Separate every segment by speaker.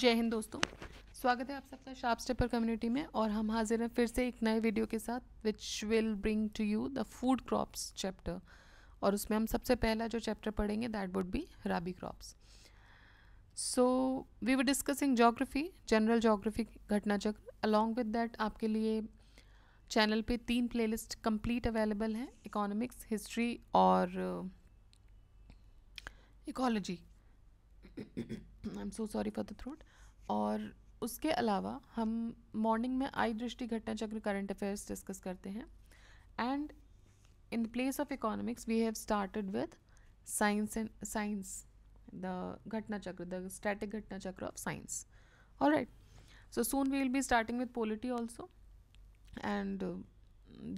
Speaker 1: जय हिंद दोस्तों स्वागत है आप सबका शार्प स्टेपर कम्युनिटी में और हम हाजिर हैं फिर से एक नए वीडियो के साथ which will bring to you the food crops chapter और उसमें हम सबसे पहला जो चैप्टर पढ़ेंगे that would be rabi crops so we were discussing geography general geography Ghatna Chakra along with that आपके लिए चैनल पे तीन प्लेलिस्ट कंप्लीट अवेलेबल हैं इकोनॉमिक्स हिस्ट्री और ecology I am so sorry for the throat और उसके अलावा हम मॉर्निंग में आई दृष्टि घटना चक्र करंट अफेयर्स डिस्कस करते हैं and in place of economics we have started with science and science the Ghatna Chakra the static Ghatna Chakra of science और right so soon we will be starting with polity also and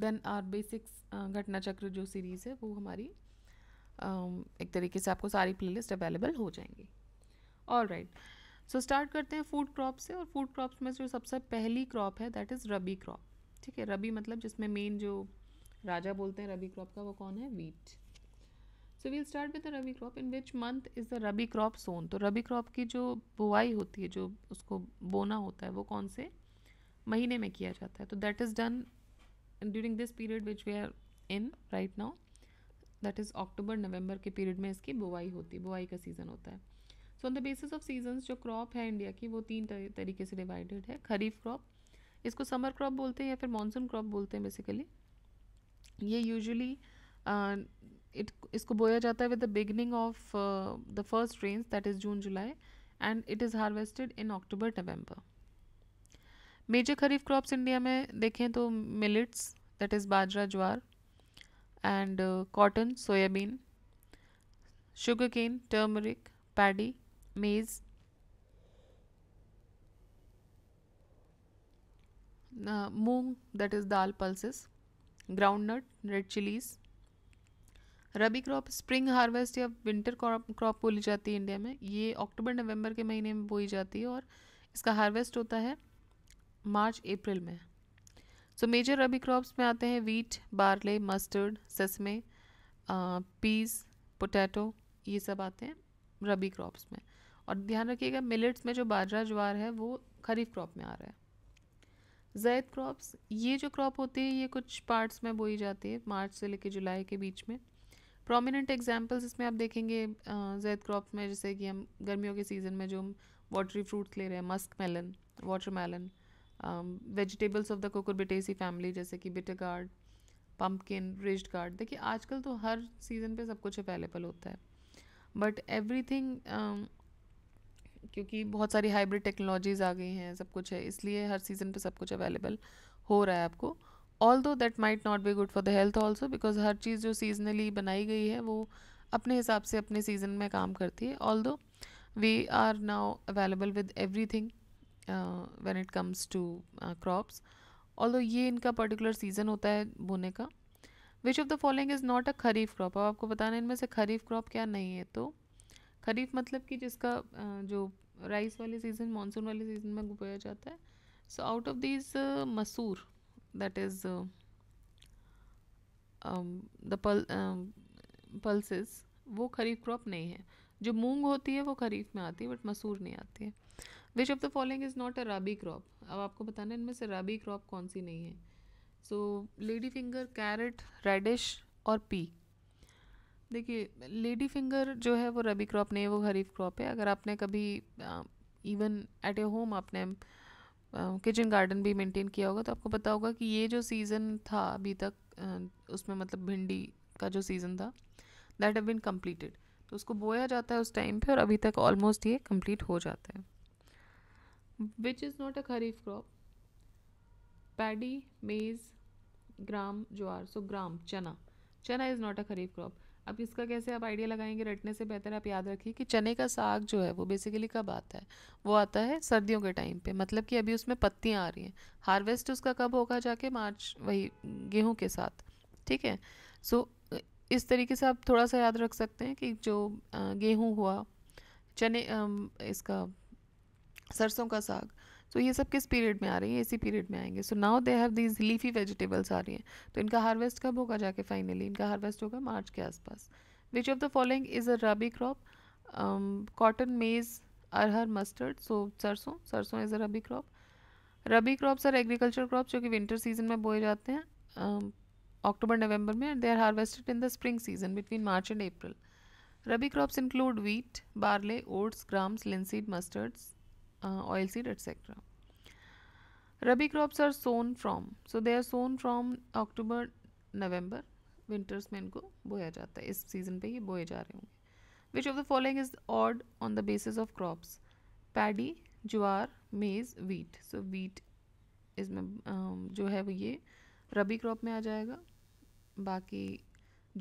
Speaker 1: then our basics Ghatna Chakra जो series है वो हमारी uh, एक तरीके से आपको सारी प्लेलिस्ट अवेलेबल हो जाएंगी all right right. So so start करते हैं फूड क्रॉप से और फूड क्रॉप्स में जो सबसे पहली क्रॉप है दैट इज़ रबी क्रॉप ठीक है रबी मतलब जिसमें मेन जो राजा बोलते हैं रबी क्रॉप का वो कौन है wheat so we'll start with the rabi crop in which month is the rabi crop sown तो रबी क्रॉप की जो बुआई होती है जो उसको बोना होता है वो कौन से महीने में किया जाता है तो that is done during this period which we are in right now that is October November के पीरियड में इसकी बुआई होती है बुआई का सीज़न होता है so on the basis of seasons जो क्रॉप है इंडिया की वो तीन तरीके से डिवाइडेड है खरीफ क्रॉप इसको समर क्रॉप बोलते हैं या फिर मानसून क्रॉप बोलते हैं बेसिकली ये यूजली इट uh, इसको बोया जाता है with the beginning of the first rains that is June July and it is harvested in October November major kharif crops India में देखें तो millets that is bajra jowar and cotton soybean sugar cane turmeric paddy maize moong uh, that is dal pulses groundnut red chillies rabi crop spring harvest या winter crop बोली जाती है India में ये अक्टूबर November के महीने में बोई जाती है और इसका हार्वेस्ट होता है मार्च अप्रैल में सो मेजर रबी क्रॉप्स में आते हैं wheat barley mustard sesame peas potato ये सब आते हैं रबी क्रॉप्स में और ध्यान रखिएगा मिलेट्स में जो बाजरा ज्वार है वो खरीफ क्रॉप में आ रहा है जैद क्रॉप्स ये जो क्रॉप होती है ये कुछ पार्ट्स में बोई जाती है मार्च से लेकर जुलाई के बीच में प्रोमिनेंट एग्जाम्पल्स इसमें आप देखेंगे जैद क्रॉप में जैसे कि हम गर्मियों के सीज़न में जो हम वाटरी फ्रूट्स ले रहे हैं muskmelon watermelon vegetables of the बिटेसी फैमिली जैसे कि bitter gourd pumpkin ridged gourd देखिए आजकल तो हर सीज़न पे सब कुछ अवेलेबल होता है बट एवरी थिंग क्योंकि बहुत सारी हाइब्रिड टेक्नोलॉजीज़ आ गई हैं सब कुछ है इसलिए हर सीज़न पे सब कुछ अवेलेबल हो रहा है आपको although that might not be good for the health also because हर चीज़ जो सीजनली बनाई गई है वो अपने हिसाब से अपने सीज़न में काम करती है although we are now available with everything when it comes to crops although ये इनका पर्टिकुलर सीज़न होता है बोने का which of the following is not a kharif crop अब आपको बताना इनमें से खरीफ क्रॉप क्या नहीं है तो खरीफ मतलब कि जिसका जो राइस वाले सीज़न मानसून वाले सीज़न में बोया जाता है so out of this masoor that is the पल पल्सेस वो खरीफ क्रॉप नहीं है जो मूंग होती है वो खरीफ में आती है बट मसूर नहीं आती है which of the following is not a rabi crop अब आपको बताना है इनमें से राबी क्रॉप कौन सी नहीं है so lady finger carrot radish और पी देखिए लेडी फिंगर जो है वो रबी क्रॉप नहीं है वो खरीफ क्रॉप है अगर आपने कभी इवन एट ए होम आपने किचन गार्डन भी मेंटेन किया होगा तो आपको पता होगा कि ये जो सीज़न था अभी तक उसमें मतलब भिंडी का जो सीज़न था दैट हैव बीन कम्प्लीटेड तो उसको बोया जाता है उस टाइम पे और अभी तक ऑलमोस्ट ये कंप्लीट हो जाता है which is not a kharif crop paddy maize gram jowar so gram chana chana is not a kharif crop अब इसका कैसे आप आइडिया लगाएंगे रटने से बेहतर आप याद रखिए कि चने का साग जो है वो बेसिकली कब आता है वो आता है सर्दियों के टाइम पे मतलब कि अभी उसमें पत्तियाँ आ रही हैं हार्वेस्ट उसका कब होगा जाके मार्च वही गेहूँ के साथ ठीक है सो इस तरीके से आप थोड़ा सा याद रख सकते हैं कि जो गेहूँ हुआ चने इसका सरसों का साग सो तो so, ये सब किस पीरियड में आ रही है इसी पीरियड में आएंगे so now they have these leafy vegetables आ रही हैं तो इनका हार्वेस्ट कब होगा जाके फाइनली इनका हार्वेस्ट होगा मार्च के आसपास which of the following is a rabi crop cotton maize arhar mustard so sarson sarson is a rabi crop rabi crops are agriculture crop जो कि विंटर सीजन में बोए जाते हैं अक्टूबर um, नवंबर में they are harvested in the spring season between March and April rabi crops include wheat barley oats grams linseed mustards oil seed etcetera rabi crops are sown from so they are sown from October November winters में इनको बोया जाता है इस season पे ये बोए जा रहे होंगे which of the following is odd on the basis of crops paddy jowar maize wheat so wheat इसमें जो है वो ये रबी क्रॉप में आ जाएगा बाकी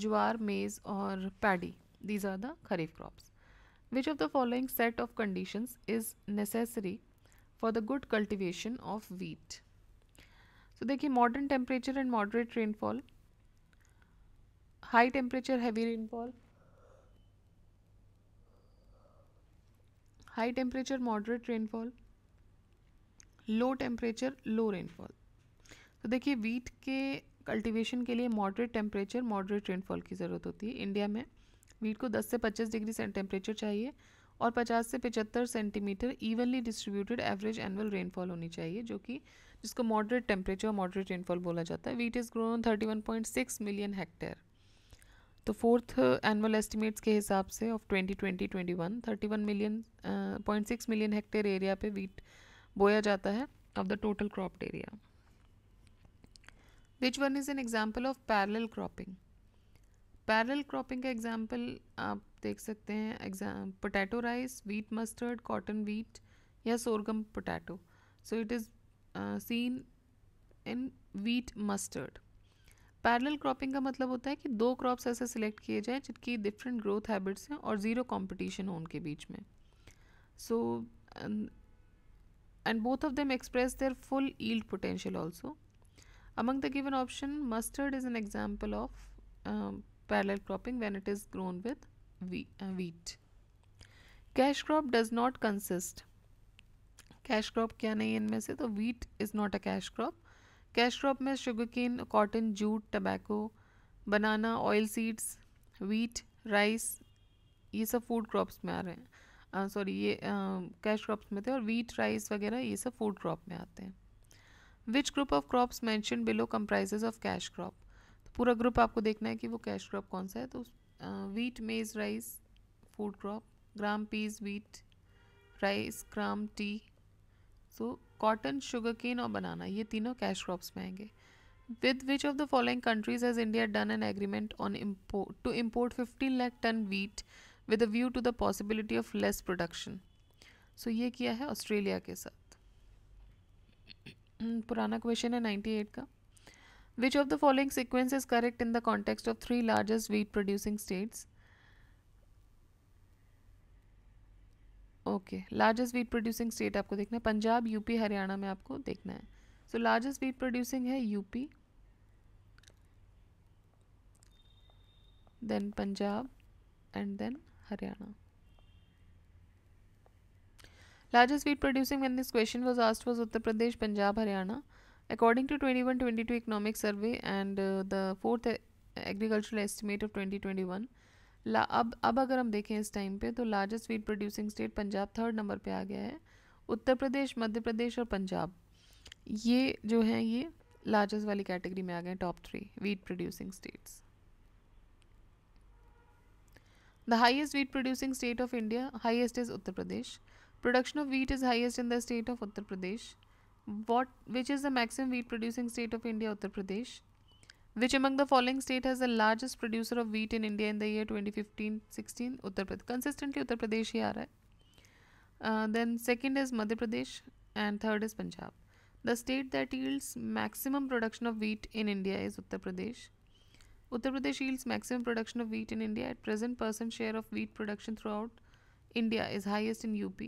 Speaker 1: ज्वार मेज़ और paddy these are the kharif crops Which of the following set of conditions is necessary for the good cultivation of wheat? So देखिए modern temperature and moderate rainfall, high temperature heavy rainfall, high temperature moderate rainfall, low temperature low rainfall तो देखिए wheat के cultivation के लिए moderate temperature moderate rainfall की ज़रूरत होती है इंडिया में वीट को 10 से 25 डिग्री टेम्परेचर चाहिए और 50 से 75 centimetre evenly distributed average annual rainfall होनी चाहिए जो कि जिसको मॉडरेट टेम्परेचर और मॉडरेट रेनफॉल बोला जाता है wheat is grown 31.6 million hectare तो फोर्थ एनुअल एस्टिमेट्स के हिसाब से of 2020-21 31 million point six million hectare area पे वीट बोया जाता है of the total cropped area which one is an example of parallel cropping parallel cropping का example आप देख सकते हैं exam potato rice wheat mustard cotton wheat या sorghum potato so it is seen in wheat mustard parallel cropping का मतलब होता है कि दो क्रॉप्स ऐसे सिलेक्ट किए जाएँ जिनकी डिफरेंट ग्रोथ हैबिट्स हैं और ज़ीरो कॉम्पिटिशन हो उनके बीच में so and both of them express their full yield potential also among the given option mustard is an example of parallel cropping when it is grown with uh, wheat. Cash crop does not consist. Cash crop क्या नहीं है इनमें से तो wheat is not a cash crop cash crop में sugar cotton jute tobacco banana oil seeds wheat rice ये सब food crops में आ रहे हैं सॉरी uh, ये कैश uh, क्रॉप्स में थे और वीट राइस वगैरह ये सब फूड क्रॉप में आते हैं which group of crops mentioned below comprises of cash crop पूरा ग्रुप आपको देखना है कि वो कैश क्रॉप कौन सा है तो wheat maize rice food crop gram peas wheat rice gram tea so cotton sugarcane और बनाना ये तीनों कैश क्रॉप्स में आएंगे with which of the following countries has India done an agreement on import to import fifteen lakh tonne wheat with a view to the possibility of less production so ये किया है Australia के साथ hmm, पुराना question है ninety eight का Which of the following sequence is correct in the context of three largest wheat producing states? Okay largest wheat producing state आपको देखना है पंजाब यूपी हरियाणा में आपको देखना है सो लार्जेस्ट वीट प्रोड्यूसिंग है UP then Punjab and then Haryana largest wheat producing when this question was asked was uttar pradesh punjab haryana According to 21-22 economic survey and uh, the fourth agricultural estimate of 2021 ला अब अब अगर हम देखें इस time पे तो largest wheat producing state Punjab third number पे आ गया है उत्तर प्रदेश मध्य प्रदेश और पंजाब ये जो हैं ये लार्जेस्ट वाली कैटेगरी में आ गए top three wheat producing states the highest wheat producing state of India highest is Uttar Pradesh production of wheat is highest in the state of Uttar Pradesh what which is the maximum wheat producing state of India Uttar Pradesh which among the following state has the largest producer of wheat in India in the year 2015-16 Uttar Pradesh consistently Uttar Pradesh hi aa raha hai uh, then second is Madhya Pradesh and third is Punjab the state that yields maximum production of wheat in India is Uttar Pradesh. Uttar Pradesh yields maximum production of wheat in India. At present, percent share of wheat production throughout India is highest in UP,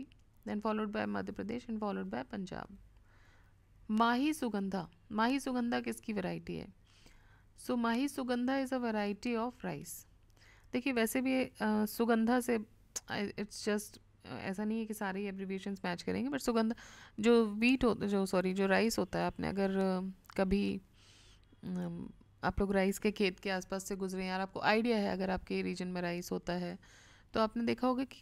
Speaker 1: then followed by Madhya Pradesh and followed by Punjab. Mahi Sugandha Mahi Sugandha किसकी variety है so so, Mahi Sugandha is a variety of rice देखिए वैसे भी आ, सुगंधा से it's just ऐसा नहीं है कि सारे एब्रीविएशन मैच करेंगे बट सुगंध जो वीट हो जो सॉरी जो राइस होता है आपने अगर कभी आप लोग राइस के खेत के आसपास से गुजरे हैं और आपको आइडिया है अगर आपके रीजन में राइस होता है तो आपने देखा होगा कि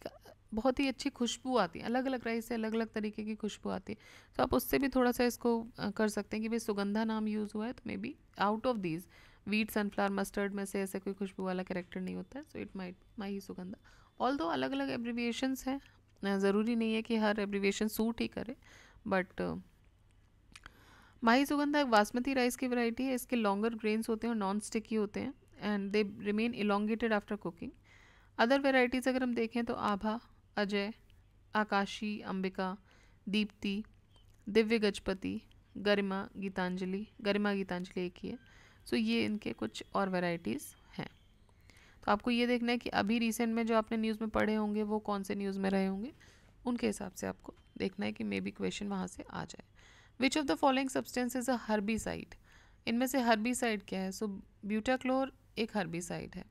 Speaker 1: बहुत ही अच्छी खुशबू आती है अलग अलग राइस से अलग अलग तरीके की खुशबू आती है तो आप उससे भी थोड़ा सा इसको कर सकते हैं कि भाई सुगंधा नाम यूज़ हुआ है तो maybe out of these wheat sunflower mustard में से ऐसे कोई खुशबू वाला करेक्टर नहीं होता है so it might Mahi Sugandha all दो अलग अलग एब्रीविएशंस हैं ज़रूरी नहीं है कि हर एब्रीविएशन सूट ही करे बट माही सुगंधा एक बासमती राइस की वैरायटी है इसके लॉन्गर ग्रेन्स होते हैं और नॉन स्टिकी होते हैं and they remain elongated after cooking other varieties अगर हम देखें तो आभा अजय आकाशी अंबिका दीप्ति दिव्य गजपति गरिमा गीतांजलि गरिमा गीतांजलि एक ही है सो ये इनके कुछ और वेराइटीज़ हैं तो आपको ये देखना है कि अभी रिसेंट में जो आपने न्यूज़ में पढ़े होंगे वो कौन से न्यूज़ में रहे होंगे उनके हिसाब से आपको देखना है कि मे बी क्वेश्चन वहाँ से आ जाए which of the following substance is a side इनमें से साइड क्या है सो ब्यूटाक्लोर एक साइड है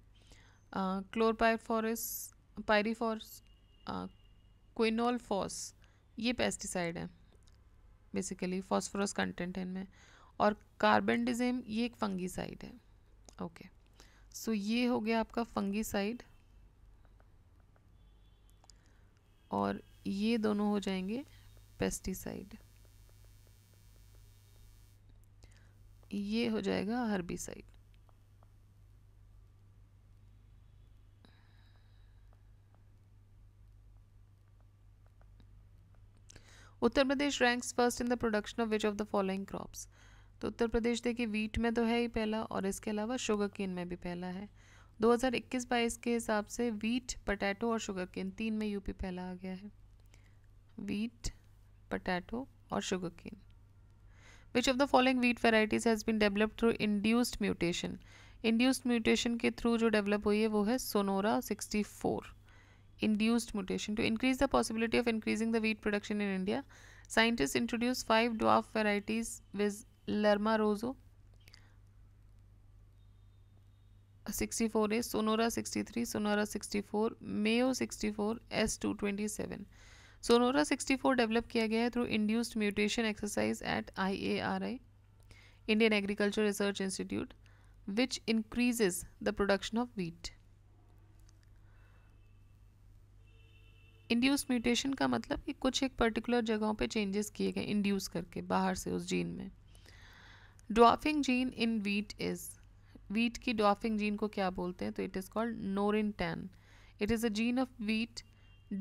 Speaker 1: क्लोरपायफॉरस पायरीफॉरस क्विनोल फॉस ये पेस्टिसाइड है बेसिकली फॉस्फोरस कंटेंट है इनमें और कार्बनडिज़म ये एक फंगीसाइड है ओके okay. सो so, ये हो गया आपका फंगीसाइड और ये दोनों हो जाएंगे पेस्टिसाइड ये हो जाएगा herbicide Uttar Pradesh ranks first in the production of which of the following crops तो उत्तर प्रदेश देखिए वीट में तो है ही पहला और इसके अलावा शुगर केन में भी पहला है 2021-22 के हिसाब से वीट पटैटो और शुगर केन तीन में यूपी पहला आ गया है वीट पटैटो और sugarcane which of the following wheat varieties has been develop through induced mutation induced mutation के थ्रू जो डेवलप हुई है वो है Sonora sixty induced mutation. To increase the possibility of increasing the wheat production in India, scientists introduced five dwarf varieties with Lerma roso 64A, Sonora 63, Sonora 64, Mayo 64, S227. Sonora 64 developed किया गया है through induced mutation exercise at IARI Indian agriculture research institute which increases the production of induce mutation का मतलब कि कुछ एक particular जगहों पे चेंजेस किए गए इंड्यूस करके बाहर से उस जीन में dwarfing gene in wheat is wheat की डॉफिंग जीन को क्या बोलते हैं तो it is called Norin ten it is a gene of wheat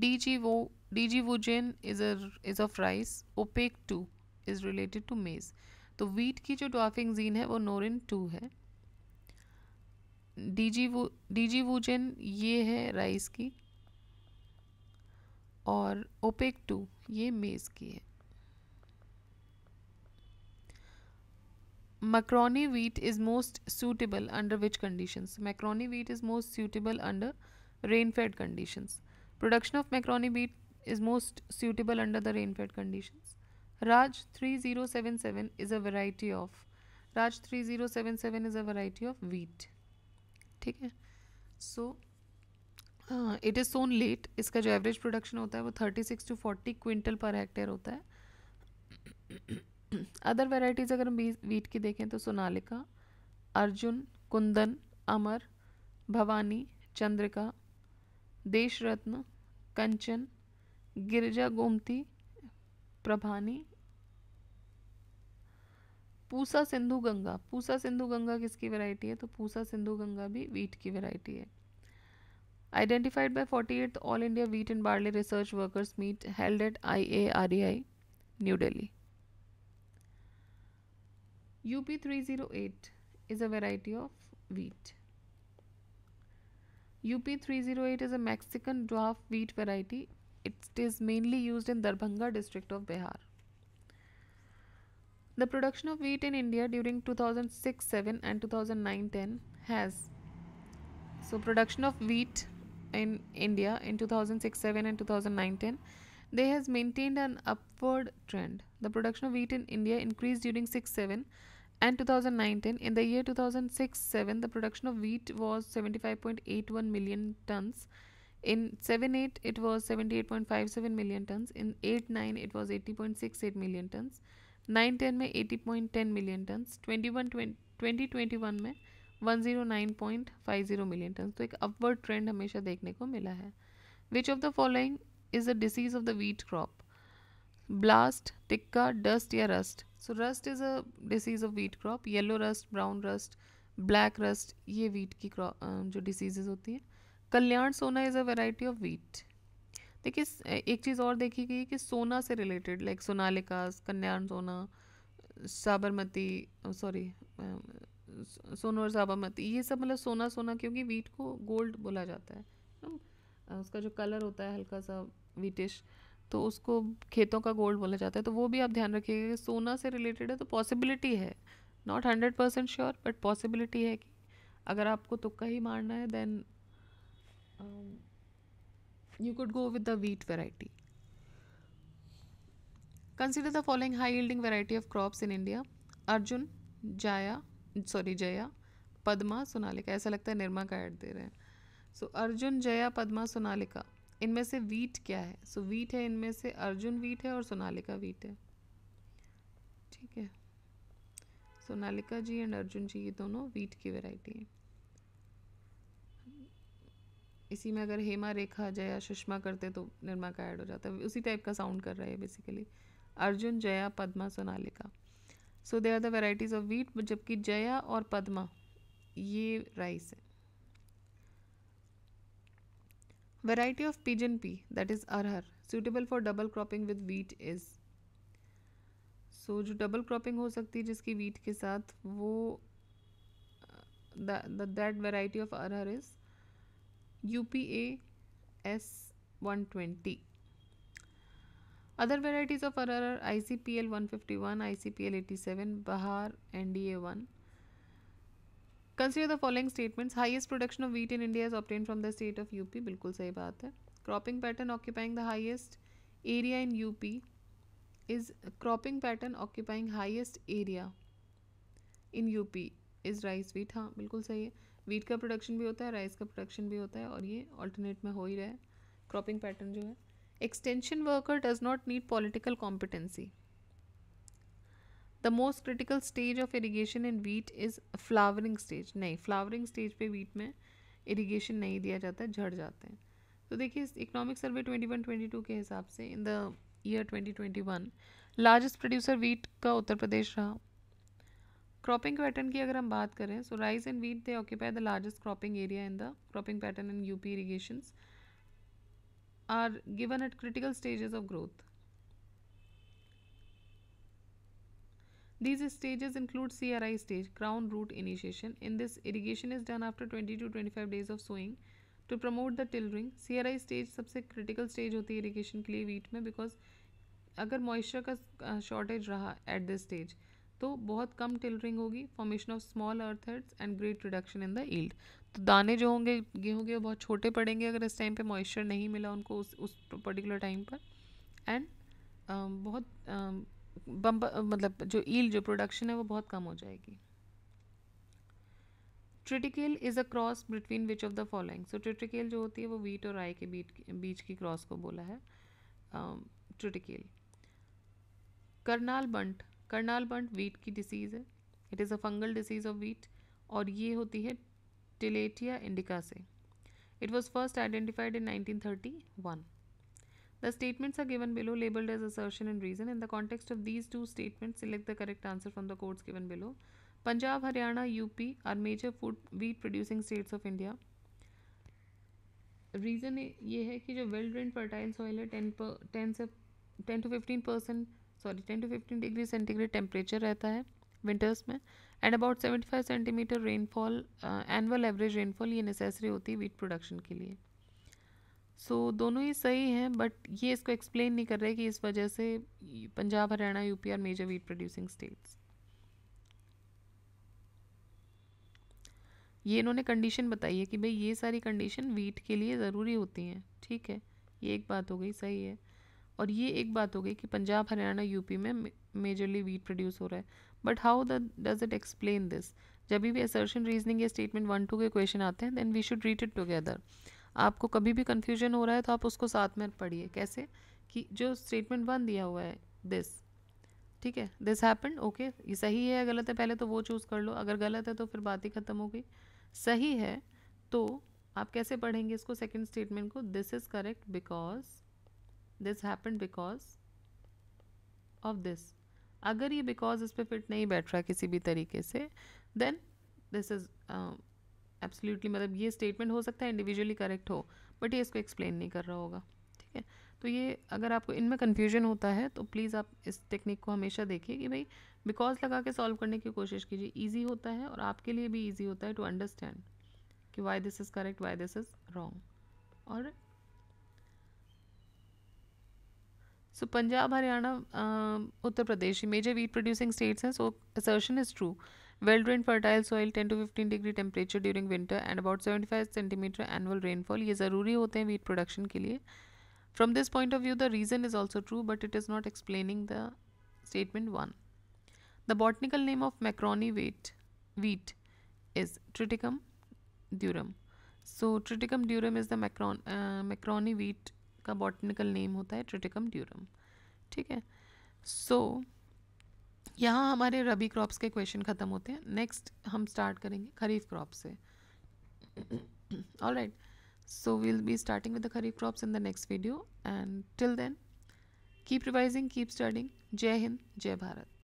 Speaker 1: Dee geo woo Dee geo woo gen is is of rice opaque two is related to maize तो wheat की जो doffing gene है वो नोरिन to है D geo woo Dee geo woo जेन ये है rice की और ओपेक टू ये मेज की है macaroni wheat is most suitable under which conditions macaroni wheat is most suitable under rainfed condition production of macaroni wheat is most suitable under the rainfed condition Raj three zero seven seven is a variety of Raj three zero seven seven is a variety of wheat ठीक है so it is sown late इसका जो average production होता है वो thirty six to forty quintal per hectare होता है other varieties अगर हम वीट की देखें तो सोनालिका अर्जुन कुंदन अमर भवानी चंद्रिका देश रत्न कंचन गिरजा गोमती प्रभानी पूसा सिंधु गंगा पूसा सिंधु गंगा किसकी वैरायटी है तो पूसा सिंधु गंगा भी वीट की वैरायटी है identified by 48th All India Wheat and Barley Research Workers Meet held at IARI, New Delhi. UP308 is a variety of wheat. UP308 is a Mexican dwarf wheat variety. It is mainly used in Darbhanga district of Bihar. The production of wheat in India during 2006 7 and 2009 10 has. So, production of wheat in India in 2006-7 and 2009-10, they has maintained an upward trend. The production of wheat in India increased during 6-7 and 2009-10. In the year 2006-7, the production of wheat was 75.81 million tons. In 7-8, it was 78.57 million tons. In 8-9, it was 80.68 million tons. 9-10 में 80.10 million turns 21 2021 में 109.50 million ton तो एक upward trend हमेशा देखने को मिला है which of the following is a disease of the wheat crop blast tikka dust या rust so rust is a disease of wheat crop yellow rust brown rust black rust ये wheat की crop जो diseases होती हैं Kalyan Sona is a variety of wheat देखिए एक चीज़ और देखी गई कि सोना से रिलेटेड लाइक सोनालिकास कल्याण सोना साबरमती सॉरी सोनो और साबामती ये सब मतलब सोना सोना क्योंकि वीट को गोल्ड बोला जाता है ना उसका जो कलर होता है हल्का सा वीटिश तो उसको खेतों का गोल्ड बोला जाता है तो वो भी आप ध्यान रखिएगा सोना से रिलेटेड है तो पॉसिबिलिटी है not hundred percent sure but possibility है कि अगर आपको तुक्का ही मारना है then you could go with the wheat variety consider the following high yielding variety of crops in India Arjun Jaya sorry Jaya Padma Sonalika ऐसा लगता है निर्मा का ऐड दे रहे हैं सो so, अर्जुन जया पद्मा सोनालिका इनमें से वीट क्या है सो so, वीट है इनमें से अर्जुन वीट है और सोनालिका वीट है ठीक है सोनालिका जी एंड अर्जुन जी ये दोनों वीट की वैरायटी हैं इसी में अगर हेमा रेखा जया सुषमा करते तो निर्मा का ऐड हो जाता है उसी टाइप का साउंड कर रहा है basically Arjun Jaya Padma Sonalika so they are the varieties of wheat जबकि जया और पदमा ये राइस है variety of pigeon pea that is arhar suitable for double cropping with wheat is so जो डबल क्रॉपिंग हो सकती है जिसकी वीट के साथ वो that variety of arhar is U P S one twenty other varieties of uh R I C P L one fifty one I C P L eighty seven Bahar N D A one consider the following statements highest production of wheat in India is obtained from the state of U P बिल्कुल सही बात है cropping pattern occupying the highest area in U P is cropping pattern occupying highest area in U P is rice wheat हाँ बिल्कुल सही है wheat का production भी होता है राइस का प्रोडक्शन भी होता है और ये ऑल्टरनेट में हो ही रहा है क्रॉपिंग पैटर्न जो है extension worker does not need political competency the most critical stage of irrigation in wheat is flowering stage नहीं flowering stage पे wheat में irrigation नहीं दिया जाता झड़ जाते हैं तो देखिए इकोनॉमिक सर्वे 21-22 के हिसाब से in the year 2021 largest producer wheat का उत्तर प्रदेश रहा क्रॉपिंग पैटर्न की अगर हम बात करें so rice and wheat they occupy the largest cropping area in the cropping pattern in UP irrigation are given at critical stages of growth. These stages include CRI stage, crown root initiation. In this, irrigation is done after 20 to 25 days of sowing to promote the tillering. CRI stage सबसे critical stage होती है irrigation के लिए wheat में because अगर moisture का shortage रहा at this stage, तो बहुत कम टिलरिंग होगी formation of small ear heads and great reduction in the yield तो दाने जो होंगे गेहूँ के वो बहुत छोटे पड़ेंगे अगर इस टाइम पे मॉइस्चर नहीं मिला उनको उस उस पर्टिकुलर टाइम पर एंड um, बहुत बम्प um, मतलब जो ईल जो प्रोडक्शन है वो बहुत कम हो जाएगी triticale is a cross between which of the following so triticale जो होती है वो वीट और राय के बीच बीच की क्रॉस को बोला है triticale Karnal bunt Karnal bunt wheat की डिसीज़ है it is a fungal disease of wheat और ये होती है टिलेटिया इंडिका से it was first identified in 1931. The statements are given below, labeled as assertion and reason. In the context of these two statements, select the correct answer from the codes given below. Punjab, Haryana, UP are major food wheat producing states of India. Reason ये है कि जो well drain fertile soil है ten ten से ten to fifteen percent sorry ten to fifteen degree centigrade temperature रहता है winters में and about seventy five centimetre rainfall annual average rainfall ये नेसेसरी होती है वीट प्रोडक्शन के लिए सो so, दोनों ही सही हैं बट ये इसको एक्सप्लेन नहीं कर रहे कि इस वजह से Punjab Haryana UP are major wheat producing states ये इन्होंने कंडीशन बताई है कि भाई ये सारी कंडीशन वीट के लिए ज़रूरी होती हैं ठीक है ये एक बात हो गई सही है और ये एक बात हो गई कि पंजाब हरियाणा यूपी में मेजरली वीट प्रोड्यूस हो रहा है but how the does it explain this जब भी असर्शन रीजनिंग या स्टेटमेंट वन टू के क्वेश्चन आते हैं then we should read it together आपको कभी भी कन्फ्यूजन हो रहा है तो आप उसको साथ में पढ़िए कैसे कि जो स्टेटमेंट वन दिया हुआ है दिस ठीक है दिस हैपन ओके ये सही है या गलत है पहले तो वो चूज़ कर लो अगर गलत है तो फिर बात ही ख़त्म हो गई सही है तो आप कैसे पढ़ेंगे इसको सेकंड स्टेटमेंट को this is correct because this happen because of this अगर ये बिकॉज इस पर फिट नहीं बैठ रहा किसी भी तरीके से देन दिस इज़ एब्सोल्यूटली मतलब ये स्टेटमेंट हो सकता है इंडिविजुअली करेक्ट हो बट ये इसको एक्सप्लेन नहीं कर रहा होगा ठीक है तो ये अगर आपको इनमें कन्फ्यूजन होता है तो प्लीज़ आप इस टेक्निक को हमेशा देखिए कि भाई बिकॉज लगा के सॉल्व करने की कोशिश कीजिए ईजी होता है और आपके लिए भी ईजी होता है टू अंडरस्टैंड कि why this is correct why this is wrong और so Punjab Haryana Uttar Pradesh major wheat producing states हैं so assertion is true well drain fertile soil ten to fifteen degree temperature during winter and about seventy five centimetre annual rainfall ये ज़रूरी होते हैं wheat production के लिए from this point of view the reason is also true but it is not explaining the statement one the botanical name of macaroni wheat wheat is triticum durum so triticum durum is the macaron macaroni wheat का botanical name होता है Triticum durum ठीक है so so, यहाँ हमारे रबी crops के question ख़त्म होते हैं नेक्स्ट हम स्टार्ट करेंगे खरीफ क्रॉप से all right so we'll be starting with the kharif crops in the next video and till then keep revising keep starting जय हिंद जय भारत